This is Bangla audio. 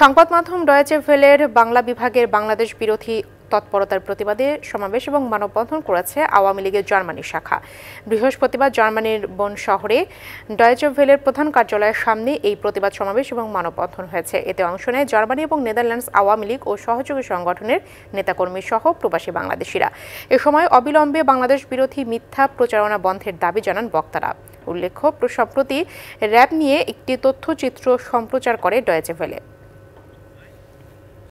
সংবাদ মাধ্যম ডয়েচে ফেলের বাংলা বিভাগের বাংলাদেশ বিরোধী তৎপরতার প্রতিবাদে সমাবেশ এবং মানববন্ধন করেছে আওয়ামী লীগের জার্মানি শাখা বৃহস্পতিবার জার্মানির বন শহরে ডয়েচভেলের প্রধান কার্যালয়ের সামনে এই প্রতিবাদ সমাবেশ এবং মানববন্ধন হয়েছে এতে অংশ নেয় জার্মানি এবং নেদারল্যান্ডস আওয়ামী লীগ ও সহযোগী সংগঠনের নেতাকর্মী সহ প্রবাসী বাংলাদেশিরা এ সময় অবিলম্বে বাংলাদেশ বিরোধী মিথ্যা প্রচারণা বন্ধের দাবি জানান বক্তারা উল্লেখ্য সম্প্রতি র্যাব নিয়ে একটি তথ্যচিত্র সম্প্রচার করে ডয়েচেভেলে